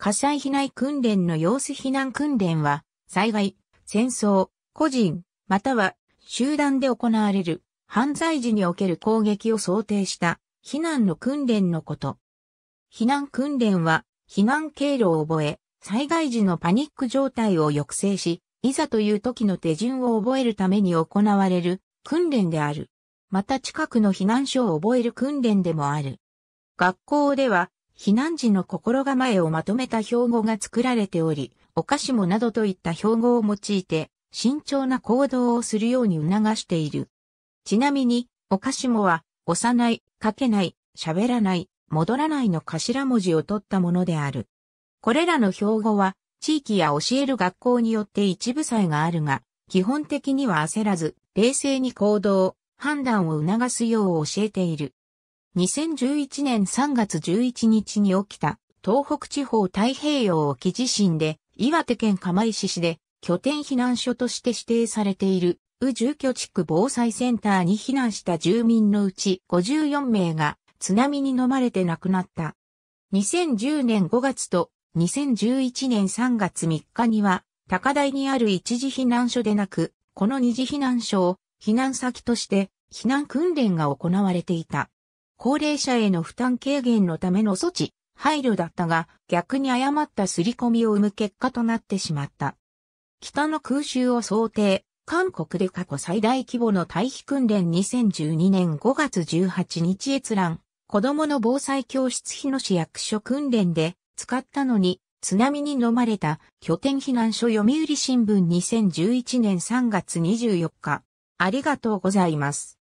火災避難訓練の様子避難訓練は、災害、戦争、個人、または集団で行われる犯罪時における攻撃を想定した避難の訓練のこと。避難訓練は、避難経路を覚え、災害時のパニック状態を抑制し、いざという時の手順を覚えるために行われる訓練である。また近くの避難所を覚える訓練でもある。学校では避難時の心構えをまとめた標語が作られており、お菓子もなどといった標語を用いて、慎重な行動をするように促している。ちなみに、お菓子もは、押さない、かけない、喋らない、戻らないの頭文字を取ったものである。これらの標語は、地域や教える学校によって一部差があるが、基本的には焦らず、冷静に行動、判断を促すよう教えている。2011年3月11日に起きた東北地方太平洋沖地震で岩手県釜石市で拠点避難所として指定されている宇住居地区防災センターに避難した住民のうち54名が津波に飲まれて亡くなった。2010年5月と2011年3月3日には高台にある一時避難所でなく、この二次避難所を避難先として避難訓練が行われていた。高齢者への負担軽減のための措置、配慮だったが、逆に誤った刷り込みを生む結果となってしまった。北の空襲を想定、韓国で過去最大規模の退避訓練2012年5月18日閲覧、子供の防災教室日野市役所訓練で使ったのに、津波に飲まれた拠点避難所読売新聞2011年3月24日。ありがとうございます。